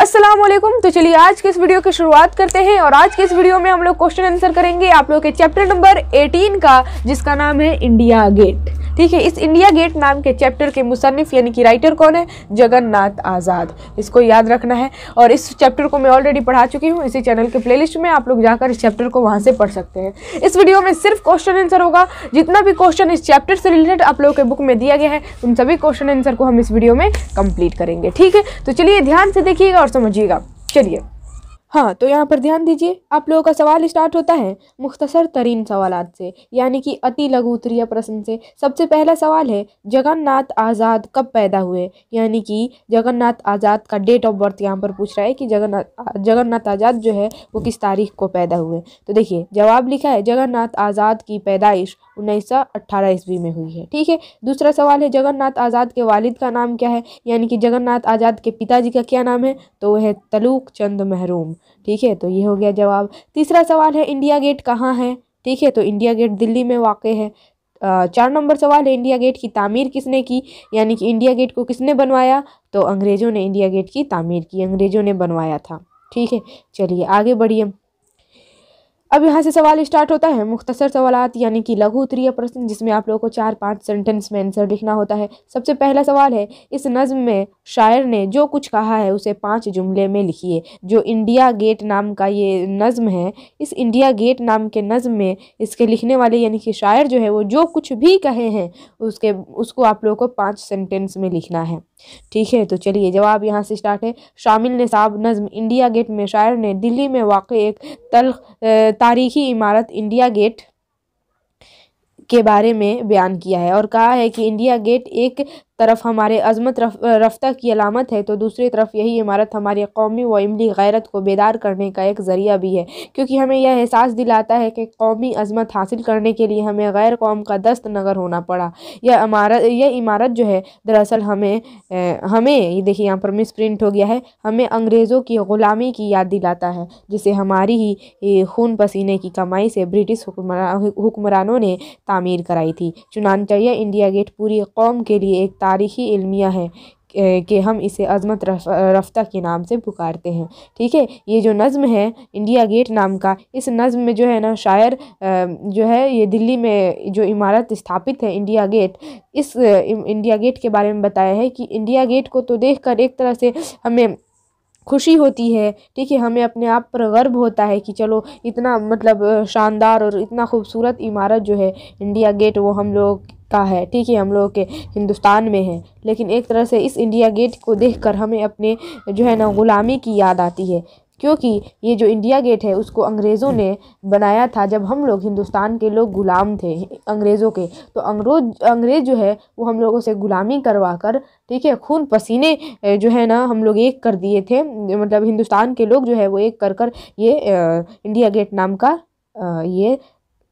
अस्सलाम वालेकुम तो चलिए आज के इस वीडियो की शुरुआत करते हैं और आज के इस वीडियो में हम लोग क्वेश्चन आंसर करेंगे आप लोग के चैप्टर नंबर 18 का जिसका नाम है इंडिया गेट ठीक है इस इंडिया गेट नाम के चैप्टर के मुसनफ़ यानी कि राइटर कौन है जगन्नाथ आज़ाद इसको याद रखना है और इस चैप्टर को मैं ऑलरेडी पढ़ा चुकी हूँ इसी चैनल के प्ले में आप लोग जाकर इस चैप्टर को वहाँ से पढ़ सकते हैं इस वीडियो में सिर्फ क्वेश्चन आंसर होगा जितना भी क्वेश्चन इस चैप्टर से रिलेटेड आप लोगों के बुक में दिया गया है उन सभी क्वेश्चन आंसर को हम इस वीडियो में कंप्लीट करेंगे ठीक है तो चलिए ध्यान से देखिएगा और समझिएगा चलिए हाँ तो यहाँ पर ध्यान दीजिए आप लोगों का सवाल स्टार्ट होता है मुख्तसर तरीन सवाल से यानी कि अति लघु उत्तरीय प्रश्न से सबसे पहला सवाल है जगन्नाथ आज़ाद कब पैदा हुए यानी कि जगन्नाथ आज़ाद का डेट ऑफ बर्थ यहाँ पर पूछ रहा है कि जगन्नाथ जगन्नाथ आज़ाद जो है वो किस तारीख को पैदा हुए तो देखिए जवाब लिखा है जगन्नाथ आज़ाद की पैदाइश उन्नीस सौ अट्ठारह ईस्वी में हुई है ठीक है दूसरा सवाल है जगन्नाथ आज़ाद के वालिद का नाम क्या है यानी कि जगन्नाथ आज़ाद के पिताजी का क्या नाम है तो वह है तलूक चंद महरूम ठीक है तो ये हो गया जवाब तीसरा सवाल है इंडिया गेट कहाँ है ठीक है तो इंडिया गेट दिल्ली में वाक़ है चार नंबर सवाल है इंडिया गेट की तामीर किसने की यानी कि इंडिया गेट को किसने बनवाया तो अंग्रेज़ों ने इंडिया गेट की तामीर की अंग्रेज़ों ने बनवाया था ठीक है चलिए आगे बढ़िए अब यहाँ से सवाल स्टार्ट होता है मुख्तसर सवाल यानी कि लघु उत्तरीय प्रश्न जिसमें आप लोगों को चार पाँच सेंटेंस में आंसर लिखना होता है सबसे पहला सवाल है इस नज़म में शायर ने जो कुछ कहा है उसे पाँच जुमले में लिखिए जो इंडिया गेट नाम का ये नज़म है इस इंडिया गेट नाम के नज़म में इसके लिखने वाले यानी कि शायर जो है वो जो कुछ भी कहे हैं उसके उसको आप लोगों को पाँच सेंटेंस में लिखना है ठीक है तो चलिए जवाब यहाँ से स्टार्ट है शामिल ने साहब नज़म इंडिया गेट में शायर ने दिल्ली में वाक़ एक तलख तारीखी इमारत इंडिया गेट के बारे में बयान किया है और कहा है कि इंडिया गेट एक तरफ हमारे अजमत रफ्तार रफ्ता की अलामत है तो दूसरी तरफ यही इमारत हमारी कौमी व इमली गैरत को बेदार करने का एक ज़रिया भी है क्योंकि हमें यह एहसास दिलाता है कि कौमी अजमत हासिल करने के लिए हमें गैर कौम का दस्त नगर होना पड़ा यह इमारत यह इमारत जो है दरअसल हमें ए, हमें देखिए यहाँ पर मिस प्रिंट हो गया है हमें अंग्रेज़ों की ग़ुलामी की याद दिलाता है जिसे हमारी ही खून पसीने की कमाई से ब्रिटिश हुक्मरानों ने तामीर कराई थी चुनानचा यह इंडिया गेट पूरी कौम के लिए एक तारीख़ी इलमिया है कि हम इसे अज़मत रफ्ता के नाम से पुकारते हैं ठीक है ये जो नज़म है इंडिया गेट नाम का इस नज़म में जो है ना शायर जो है ये दिल्ली में जो इमारत स्थापित है इंडिया गेट इस इंडिया गेट के बारे में बताया है कि इंडिया गेट को तो देखकर एक तरह से हमें खुशी होती है ठीक है हमें अपने आप पर गर्व होता है कि चलो इतना मतलब शानदार और इतना खूबसूरत इमारत जो है इंडिया गेट वो हम लोग का है ठीक है हम लोग के हिंदुस्तान में है लेकिन एक तरह से इस इंडिया गेट को देखकर हमें अपने जो है ना ग़ुलामी की याद आती है क्योंकि ये जो इंडिया गेट है उसको अंग्रेज़ों ने बनाया था जब हम लोग हिंदुस्तान के लोग ग़ुलाम थे अंग्रेज़ों के तो अंग्रोज अंग्रेज़ जो है वो हम लोगों से ग़ुलामी करवा कर ठीक है खून पसीने जो है ना हम लोग एक कर दिए थे मतलब हिंदुस्तान के लोग जो है वो एक कर कर ये इंडिया गेट नाम का ये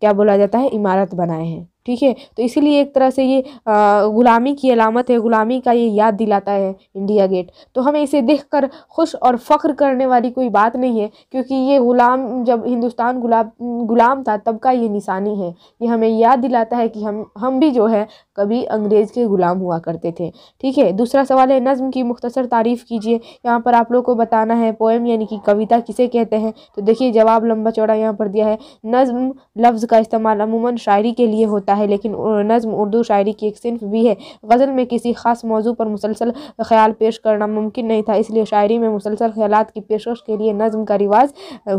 क्या बोला जाता है इमारत बनाए हैं ठीक है तो इसीलिए एक तरह से ये ग़ुलामी की अलामत है ग़ुलामी का ये याद दिलाता है इंडिया गेट तो हमें इसे देखकर खुश और फ़ख्र करने वाली कोई बात नहीं है क्योंकि ये ग़ुलाम जब हिंदुस्तान गुलाब ग़ुलाम था तब का ये निशानी है ये हमें याद दिलाता है कि हम हम भी जो है कभी अंग्रेज़ के ग़ुलाम हुआ करते थे ठीक है दूसरा सवाल है नज़म की मुख्तसर तारीफ़ कीजिए यहाँ पर आप लोग को बताना है पोएम यानी कि कविता किसे कहते हैं तो देखिए जवाब लम्बा चौड़ा यहाँ पर दिया है नज़म लफ्ज़ का इस्तेमाल अमूमन शायरी के लिए होता सकता है लेकिन नज़म उर्दू शायरी की एक सिंफ भी है गज़ल में किसी ख़ास मौजू पर मुसलसल ख्याल पेश करना मुमकिन नहीं था इसलिए शायरी में मुसलसल ख्याल की पेशकश के लिए नज़म का रिवाज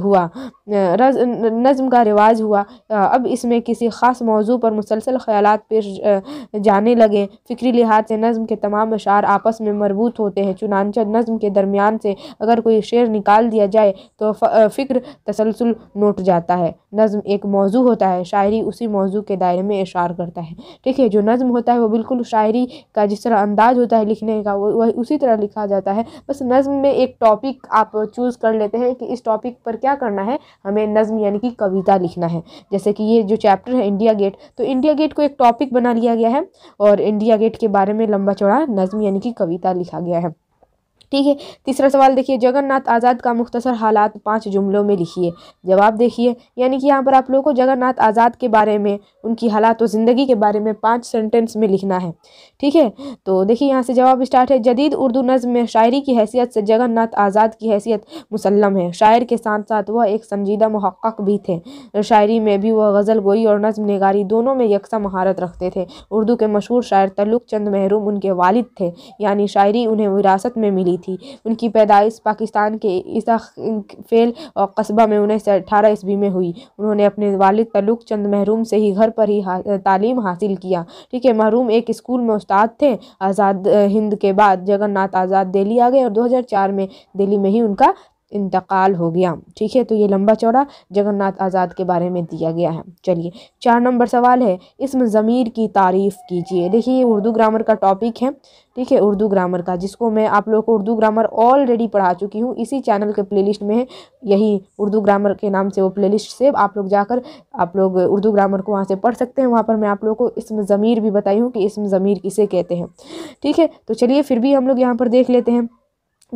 हुआ नज़म का रिवाज हुआ अब इसमें किसी ख़ास मौजू पर मुसलसल ख्याल पेश जाने लगे फ़िक्री लिहाज से नज़म के तमाम अशार आपस में मरबूत होते हैं चुनानचा नज़म के दरमियान से अगर कोई शेर निकाल दिया जाए तो फ़िक्र तसलसल नोट जाता है नज़म एक मौजू होता है शायरी उसी मौजू के दायरे में में इशार करता है ठीक है जो नज़म होता है वो बिल्कुल शायरी का जिस तरह अंदाज होता है लिखने का वो वह उसी तरह लिखा जाता है बस नज़म में एक टॉपिक आप चूज़ कर लेते हैं कि इस टॉपिक पर क्या करना है हमें नज़म यानी कि कविता लिखना है जैसे कि ये जो चैप्टर है इंडिया गेट तो इंडिया गेट को एक टॉपिक बना लिया गया है और इंडिया गेट के बारे में लंबा चौड़ा नज़म यानी कि कविता लिखा गया है ठीक है तीसरा सवाल देखिए जगन्नाथ आज़ाद का मुख्तसर हालात पाँच जुमलों में लिखिए जवाब देखिए यानी कि यहाँ पर आप लोगों को जगन्नाथ आज़ाद के बारे में उनकी हालात और ज़िंदगी के बारे में पाँच सेंटेंस में लिखना है ठीक है तो देखिए यहाँ से जवाब स्टार्ट है जदीद उर्दू नज़म में शायरी की हैसियत से जगन्नाथ आज़ाद की हैसियत मुसलम है शायर के साथ साथ वह एक संजीदा महक्क़ भी थे शायरी में भी वह गज़ल गोई और नज़म नगारी दोनों में यकसा महारत रखते थे उर्दू के मशहूर शायर तल्लुक चंद महरूम उनके वालिद थे यानी शायरी उन्हें विरासत में मिली थी उनकी पैदाइश पाकिस्तान के इसाफेल और कस्बा में उन्नीस सौ अठारह ईस्वी में हुई उन्होंने अपने वालद तलुक चंद महरूम से ही घर पर ही हा, तालीम हासिल किया ठीक है महरूम एक स्कूल में उस्ताद थे आज़ाद हिंद के बाद जगन्नाथ आज़ाद दिल्ली आ गए और दो हजार चार में दिल्ली में ही उनका इंतकाल हो गया ठीक है तो ये लंबा चौड़ा जगन्नाथ आज़ाद के बारे में दिया गया है चलिए चार नंबर सवाल है इसमें ज़मीर की तारीफ़ कीजिए देखिए ये उर्दू ग्रामर का टॉपिक है ठीक है उर्दू ग्रामर का जिसको मैं आप लोगों को उर्दू ग्रामर ऑलरेडी पढ़ा चुकी हूँ इसी चैनल के प्ले में है यही उर्दू ग्रामर के नाम से वो लिस्ट से आप लोग जाकर आप लोग उर्दू ग्रामर को वहाँ से पढ़ सकते हैं वहाँ पर मैं आप लोगों को इसमें ज़मीर भी बताई हूँ कि इसमें ज़मीर किसे कहते हैं ठीक है तो चलिए फिर भी हम लोग यहाँ पर देख लेते हैं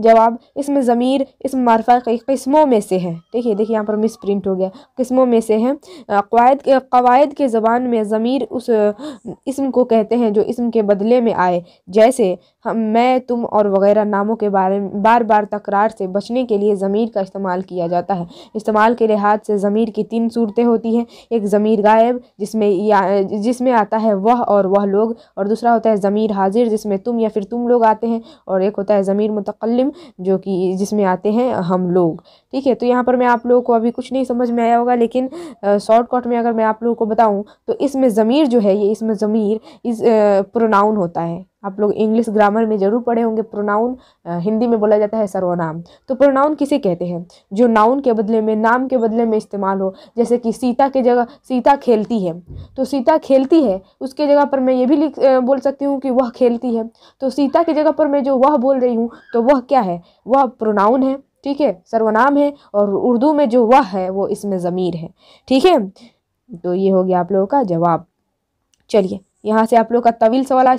जवाब इसमें ज़मीर इस मार्फा की किस्मों में से है ठीक है देखिए यहाँ पर मिस प्रिंट हो गया किस्मों में से है कवायद कवायद के ज़बान में ज़मीर उस इसम को कहते हैं जो इसम के बदले में आए जैसे हम मैं तुम और वगैरह नामों के बारे में बार बार तकरार से बचने के लिए ज़मीर का इस्तेमाल किया जाता है इस्तेमाल के लिहाज से ज़मीर की तीन सूरतें होती हैं एक ज़मीर गायब जिसमें या जिसमें आता है वह और वह लोग और दूसरा होता है ज़मीर हाजिर जिसमें तुम या फिर तुम लोग आते हैं और एक होता है ज़मीर मुतकलम मुस्लिम जो कि जिसमें आते हैं हम लोग ठीक है तो यहाँ पर मैं आप लोगों को अभी कुछ नहीं समझ में आया होगा लेकिन शॉर्टकट में अगर मैं आप लोगों को बताऊँ तो इसमें ज़मीर जो है ये इसमें ज़मीर इस प्रोनाउन होता है आप लोग इंग्लिश ग्रामर में ज़रूर पढ़े होंगे प्रोनाउन हिंदी में बोला जाता है सर्वनाम तो प्रोनाउन किसे कहते हैं जो नाउन के बदले में नाम के बदले में इस्तेमाल हो जैसे कि सीता के जगह सीता खेलती है तो सीता खेलती है उसके जगह पर मैं ये भी लिख बोल सकती हूँ कि वह खेलती है तो सीता की जगह पर मैं जो वह बोल रही हूँ तो वह क्या है वह प्रोनाउन है ठीक है सर्वनाम है और उर्दू में जो वह है वो इसमें ज़मीर है ठीक है तो ये हो गया आप लोगों का जवाब चलिए यहाँ से आप लोग का तवील सवाल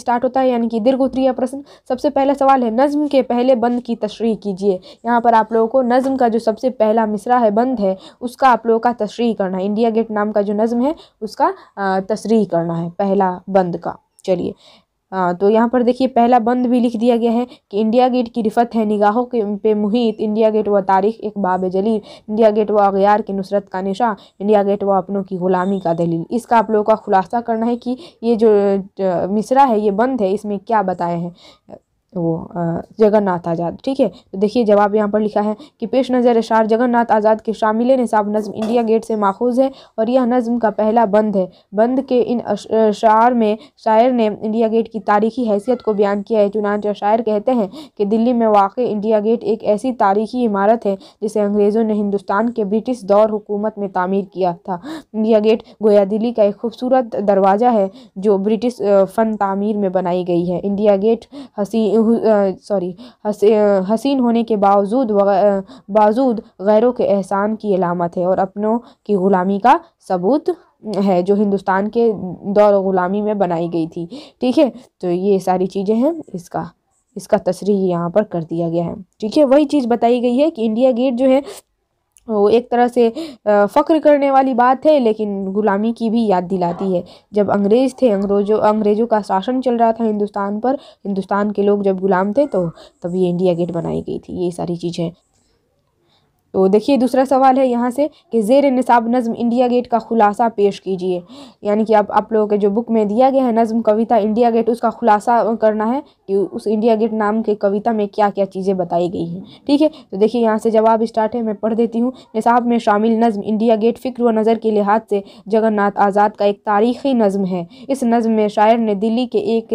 स्टार्ट होता है यानी कि दीर्घ उत्तरीय प्रश्न सबसे पहला सवाल है नज्म के पहले बंद की तशरी कीजिए यहाँ पर आप लोगों को नज्म का जो सबसे पहला मिसरा है बंद है उसका आप लोगों का तशरी करना है इंडिया गेट नाम का जो नज्म है उसका तशरी करना है पहला बंद का चलिए आ, तो यहाँ पर देखिए पहला बंद भी लिख दिया गया है कि इंडिया गेट की रिफत है निगाहों के पे मुहित इंडिया गेट व तारीख एक बाब जलील इंडिया गेट व अगैर की नुसरत का निशा इंडिया गेट व अपनों की गुलामी का दलील इसका आप लोगों का खुलासा करना है कि ये जो मिसरा है ये बंद है इसमें क्या बताए हैं तो वो जगन्नाथ आज़ाद ठीक है तो देखिए जवाब यहाँ पर लिखा है कि पेश नज़र शार जगन्नाथ आज़ाद के शामिल निसाब नज़म इंडिया गेट से माखूज है और यह नज़म का पहला बंद है बंद के इन अशार में शायर ने इंडिया गेट की तारीखी हैसियत को बयान किया है चुनाच शायर कहते हैं कि दिल्ली में वाक़ इंडिया गेट एक ऐसी तारीखी इमारत है जिसे अंग्रेज़ों ने हिंदुस्तान के ब्रिटिश दौर हुकूमत में तमीर किया था इंडिया गेट गोया दिल्ली का एक खूबसूरत दरवाज़ा है जो ब्रिटिश फ़न तमीर में बनाई गई है इंडिया गेट हसी सॉरी हसी, हसीन होने के बावजूद बावजूद गैरों के एहसान की अलामत है और अपनों की ग़ुलामी का सबूत है जो हिंदुस्तान के दौर ग़ुलामी में बनाई गई थी ठीक है तो ये सारी चीज़ें हैं इसका इसका तस्री यहाँ पर कर दिया गया है ठीक है वही चीज़ बताई गई है कि इंडिया गेट जो है वो एक तरह से फ़ख्र करने वाली बात है लेकिन ग़ुलामी की भी याद दिलाती है जब अंग्रेज़ थे अंग्रेज़ों अंग्रेज़ों का शासन चल रहा था हिंदुस्तान पर हिंदुस्तान के लोग जब ग़ुलाम थे तो तब ये इंडिया गेट बनाई गई थी ये सारी चीज़ें तो देखिए दूसरा सवाल है यहाँ से कि जेर नसाब नज़म इंडिया गेट का खुलासा पेश कीजिए यानी कि आप आप लोगों के जो बुक में दिया गया है नज़म कविता इंडिया गेट उसका खुलासा करना है कि उस इंडिया गेट नाम के कविता में क्या क्या चीज़ें बताई गई हैं ठीक है तो देखिए यहाँ से जवाब स्टार्ट है मैं पढ़ देती हूँ निसाब में शामिल नज़म इंडिया गेट फ़िक्र व नज़र के लिहाज से जगन्नाथ आज़ाद का एक तारीखी नज़म है इस नज़म में शायर ने दिल्ली के एक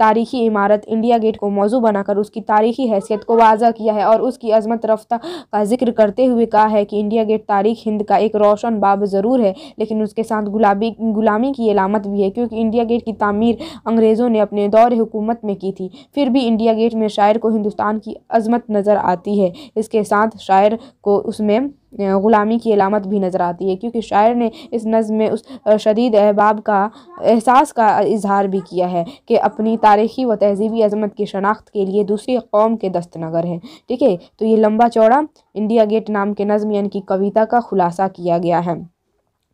तारीखी इमारत इंडिया गेट को मौजू बनाकर उसकी तारीखी हैसियत को वाजा किया है और उसकी अजमत रफ्तार का जिक्र करते हुए कहा है कि इंडिया गेट तारीख हिंद का एक रोशन बाब ज़रूर है लेकिन उसके साथ गुलाबी गुलामी की अलामत भी है क्योंकि इंडिया गेट की तमीर अंग्रेज़ों ने अपने दौर हुकूमत में की थी थी फिर भी इंडिया गेट में शायर को हिंदुस्तान की अजमत नज़र आती है इसके साथ शायर को उसमें ग़ुलामी की अलामत भी नज़र आती है क्योंकि शायर ने इस नज़म में उस शदीद अहबाब का एहसास का इजहार भी किया है कि अपनी तारीखी व तहजीबी अजमत की शनाख्त के लिए दूसरी कौम के दस्तनगर हैं ठीक है तो ये लम्बा चौड़ा इंडिया गेट नाम के नज़म यानी कि कविता का खुलासा किया गया है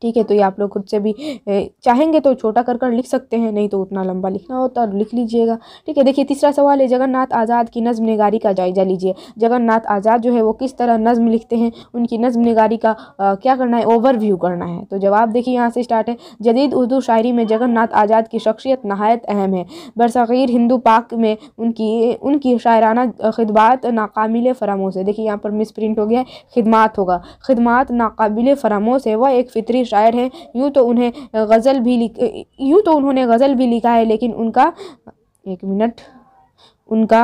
ठीक है तो ये आप लोग खुद से भी चाहेंगे तो छोटा कर कर लिख सकते हैं नहीं तो उतना लंबा लिखना होता है तो लिख लीजिएगा ठीक है देखिए तीसरा सवाल है जगन्नाथ आज़ाद की नज़म नगारी का जायजा लीजिए जगन्नाथ आज़ाद जो है वो किस तरह नज़म लिखते हैं उनकी नज़म नगारी का आ, क्या करना है ओवरव्यू करना है तो जवाब देखिए यहाँ से स्टार्ट है जदीद उर्दू शायरी में जगन्नाथ आज़ाद की शख्सियत नहायत अहम है बरसीर हिंदू पाक में उनकी उनकी शायराना खदबात नाकामिल फरामोश है देखिए यहाँ पर मिस प्रिंट हो गया है खिदमात होगा खिदमत नाकाबिल फरामोश है वह एक फितरी शायर हैं यूँ तो उन्हें गज़ल भी लिख यूँ तो उन्होंने गज़ल भी लिखा है लेकिन उनका एक मिनट उनका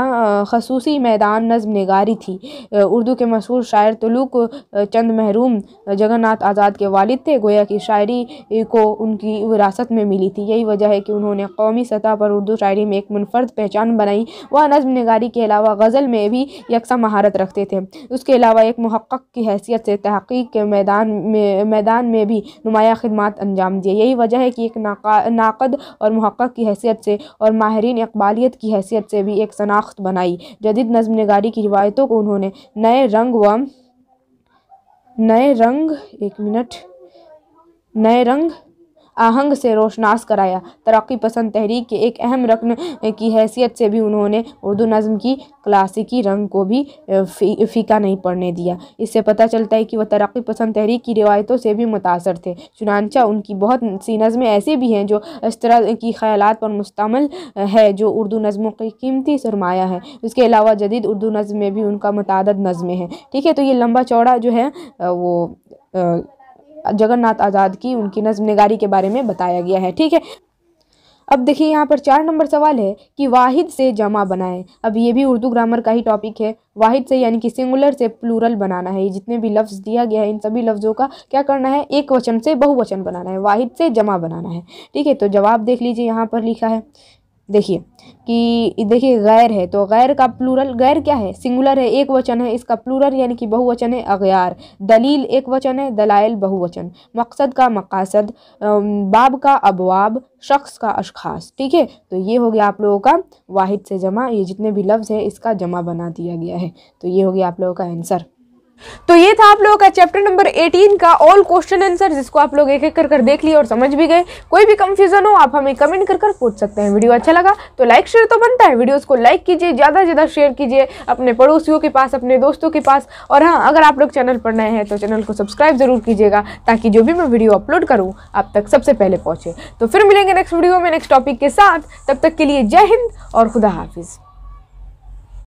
खसूसी मैदान नज़म नगारी थी उर्दू के मशहूर शायर तलुक चंद महरूम जगन्नाथ आज़ाद के वालिद थे गोया की शायरी को उनकी विरासत में मिली थी यही वजह है कि उन्होंने कौमी सतह पर उर्दू शायरी में एक मुनफरद पहचान बनाई वह नज़म नगारी के अलावा गज़ल में भी यकसा महारत रखते थे उसके अलावा एक महक़ की हैसियत से तहक़ीक के मैदान में मैदान में भी नुमाया खदमात अंजाम दिए यही वजह है कि एक नाकद और महक़ की हैसियत से और माहरीन इकबालियत की हैसियत से भी एक शनाख्त बनाई जदीद नज्म नगारी की रिवायतों को उन्होंने नए रंग व नए रंग एक मिनट नए रंग आहंग से रोशनास कराया तरक्की पसंद तहरीक के एक अहम रकन की हैसियत से भी उन्होंने उर्दू नज़म की क्लासिकी रंग को भी फी, फीका नहीं पड़ने दिया इससे पता चलता है कि वह तरक्की पसंद तहरीक की रिवायतों से भी मुतासर थे चुनानचा उनकी बहुत सी नज़में ऐसी भी हैं जो इस तरह की ख्याल पर मुश्तमल है जो उर्दू नज़मों की कीमती सरमाया है इसके अलावा जदीद उर्दू नज़म में भी उनका मुतद नज़में हैं ठीक है तो ये लम्बा चौड़ा जो है वो आ, जगन्नाथ आज़ाद की उनकी नज्म नगारी के बारे में बताया गया है ठीक है अब देखिए यहाँ पर चार नंबर सवाल है कि वाहिद से जमा बनाएं अब ये भी उर्दू ग्रामर का ही टॉपिक है वाहिद से यानी कि सिंगुलर से प्लूरल बनाना है ये जितने भी लफ्ज़ दिया गया है इन सभी लफ्ज़ों का क्या करना है एक वचन से बहुवचन बनाना है वाहिद से जमा बनाना है ठीक है तो जवाब देख लीजिए यहाँ पर लिखा है देखिए कि देखिए गैर है तो गैर का प्लूरल गैर क्या है सिंगुलर है एक वचन है इसका प्लूरल यानी कि बहुवचन है अगयार दलील एक वचन है दलाइल बहुवचन मकसद का मकासद बाब का अबवाब शख्स का अशखास ठीक है तो ये हो गया आप लोगों का वाहिद से जमा ये जितने भी लफ्ज़ है इसका जमा बना दिया गया है तो ये हो गया आप लोगों का आंसर तो ये था आप लोगों का चैप्टर नंबर 18 का ऑल क्वेश्चन आंसर जिसको आप लोग एक एक कर कर देख लिए और समझ भी गए कोई भी कंफ्यूजन हो आप हमें कमेंट कर कर पूछ सकते हैं वीडियो अच्छा लगा तो लाइक शेयर तो बनता है वीडियोस को लाइक कीजिए ज़्यादा से ज़्यादा शेयर कीजिए अपने पड़ोसियों के पास अपने दोस्तों के पास और हाँ अगर आप लोग चैनल पर नए हैं तो चैनल को सब्सक्राइब ज़रूर कीजिएगा ताकि जो भी मैं वीडियो अपलोड करूँ आप तक सबसे पहले पहुँचे तो फिर मिलेंगे नेक्स्ट वीडियो में नेक्स्ट टॉपिक के साथ तब तक के लिए जय हिंद और खुदा हाफिज़